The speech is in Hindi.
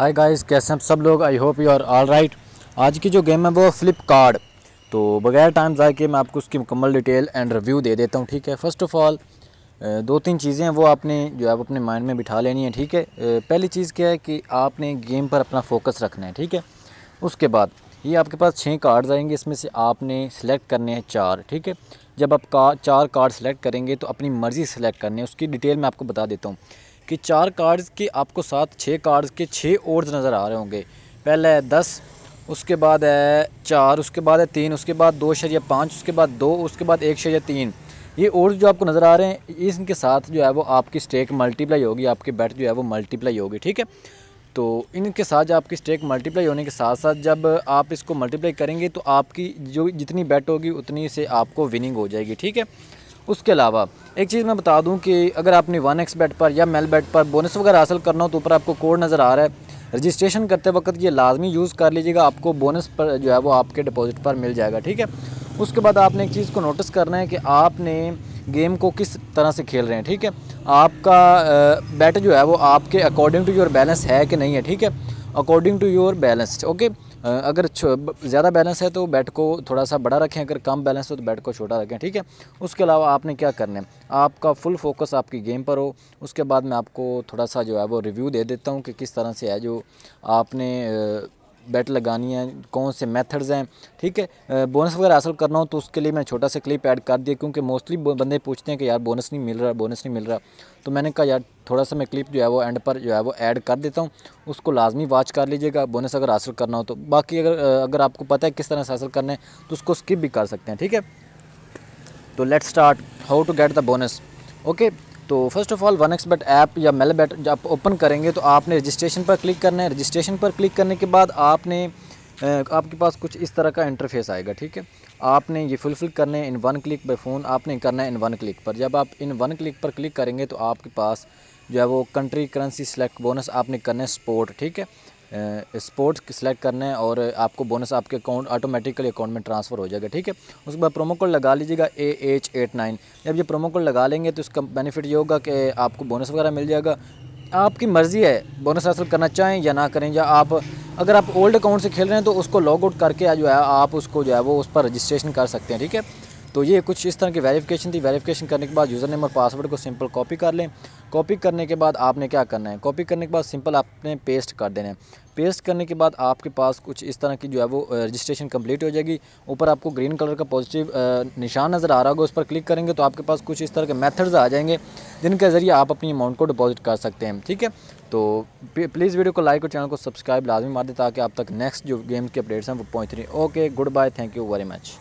हाय गाइस कैसे हैं सब लोग I hope you are all right आज की जो गेम है वो फ्लिपकार्ट तो बगैर टाइम जाए के मैं आपको उसकी मुकम्मल डिटेल एंड रिव्यू दे देता हूँ ठीक है फर्स्ट ऑफ़ ऑल दो तीन चीज़ें हैं वो आपने जो है आप अपने माइंड में बिठा लेनी है ठीक है पहली चीज़ क्या है कि आपने गेम पर अपना फोकस रखना है ठीक है उसके बाद ये आपके पास छः कार्ड्स आएंगे इसमें से आपने सेलेक्ट करने हैं चार ठीक है जब आप का चार कार्ड सेलेक्ट करेंगे तो अपनी मर्ज़ी सेलेक्ट करने है उसकी डिटेल मैं आपको बता देता हूँ कि चार कार्ड्स के आपको साथ छः कार्ड्स के छः ओर्स नज़र आ रहे होंगे पहले है दस उसके बाद है चार उसके बाद है तीन उसके बाद दो या पाँच उसके बाद दो उसके बाद एक या तीन ये ओर्स जो आपको नज़र आ रहे हैं इनके साथ जो है वो आपकी स्टेक मल्टीप्लाई होगी आपकी बैट जो है वो मल्टीप्लाई होगी ठीक है तो इनके साथ जब आपकी स्टेक मल्टीप्लाई होने के साथ साथ जब आप इसको मल्टीप्लाई करेंगे तो आपकी जो जितनी बैट होगी उतनी से आपको विनिंग हो जाएगी ठीक है उसके अलावा एक चीज़ मैं बता दूं कि अगर आपने वन एक्स बेट पर या मेल बेट पर बोनस वगैरह हासिल करना हो तो ऊपर आपको कोड नज़र आ रहा है रजिस्ट्रेशन करते वक्त ये लाजमी यूज़ कर लीजिएगा आपको बोनस पर जो है वो आपके डिपॉजिट पर मिल जाएगा ठीक है उसके बाद आपने एक चीज़ को नोटिस करना है कि आपने गेम को किस तरह से खेल रहे हैं ठीक है आपका बैट जो है वो आपके अकॉर्डिंग टू योर बैलेंस है कि नहीं है ठीक है according to your balance okay अगर ज़्यादा बैलेंस है तो बेड को थोड़ा सा बड़ा रखें अगर कम बैलेंस हो तो बेड को छोटा रखें ठीक है उसके अलावा आपने क्या करना है आपका फुल फोकस आपकी गेम पर हो उसके बाद मैं आपको थोड़ा सा जो है वो रिव्यू दे देता हूँ कि किस तरह से है जो आपने बैट लगानी है कौन से मेथड्स हैं ठीक है बोनस वगैरह हासिल करना हो तो उसके लिए मैंने छोटा सा क्लिप ऐड कर दिया क्योंकि मोस्टली बंदे पूछते हैं कि यार बोनस नहीं मिल रहा बोनस नहीं मिल रहा तो मैंने कहा यार थोड़ा सा मैं क्लिप जो है वो एंड पर जो है वो ऐड कर देता हूँ उसको लाजमी वॉच कर लीजिएगा बोनस अगर हासिल करना हो तो बाकी अगर अगर आपको पता है किस तरह से हासिल करना है तो उसको स्किप भी कर सकते हैं ठीक है तो let start how to get the bonus okay तो first of all one xbet app या मेल बैट जब आप ओपन करेंगे तो आपने रजिस्ट्रेशन पर क्लिक करना है रजिस्ट्रेशन पर क्लिक करने के बाद आपने आपके पास कुछ इस तरह का इंटरफेस आएगा ठीक है आपने ये फुलफिल करने इन वन क्लिक पर फ़ोन आपने करना है इन वन क्लिक पर जब आप इन वन क्लिक पर क्लिक करेंगे तो आपके पास जो है वो कंट्री करेंसी सेलेक्ट बोनस आपने करना है स्पोर्ट ठीक है स्पोर्ट्स सेलेक्ट करना है और आपको बोनस आपके अकाउंट ऑटोमेटिकली अकाउंट में ट्रांसफ़र हो जाएगा ठीक है उसके बाद प्रोमो कोड लगा लीजिएगा ए एच एट नाइन जब ये प्रोमो कोड लगा लेंगे तो इसका बेनिफिट ये होगा कि आपको बोनस वगैरह मिल जाएगा आपकी मर्ज़ी है बोनस हासिल करना चाहें या ना करें या आप अगर आप ओल्ड अकाउंट से खेल रहे हैं तो उसको लॉग आउट करके जो है आप उसको जो है वो उस पर रजिस्ट्रेशन कर सकते हैं ठीक है तो ये कुछ इस तरह की वेरिफिकेशन थी वेरिफिकेशन करने के बाद यूज़र नेम और पासवर्ड को सिंपल कॉपी कर लें कॉपी करने के बाद आपने क्या करना है कॉपी करने के बाद सिंपल आपने पेस्ट कर देना है पेस्ट करने के बाद आपके पास कुछ इस तरह की जो है वो रजिस्ट्रेशन कंप्लीट हो जाएगी ऊपर आपको ग्रीन कलर का पॉजिटिव निशान नज़र आ रहा होगा उस पर क्लिक करेंगे तो आपके पास कुछ इस तरह के मेथड्स आ जाएंगे जिनके ज़रिए आप अपनी अमाउंट को डिपॉजिट कर सकते हैं ठीक है तो प्लीज़ वीडियो को लाइक और चैनल को सब्सक्राइब लाजमी मार दें ताकि आप तक नेक्स्ट जो गेम के अपडेट्स हैं वो पहुँच रही okay goodbye thank you very much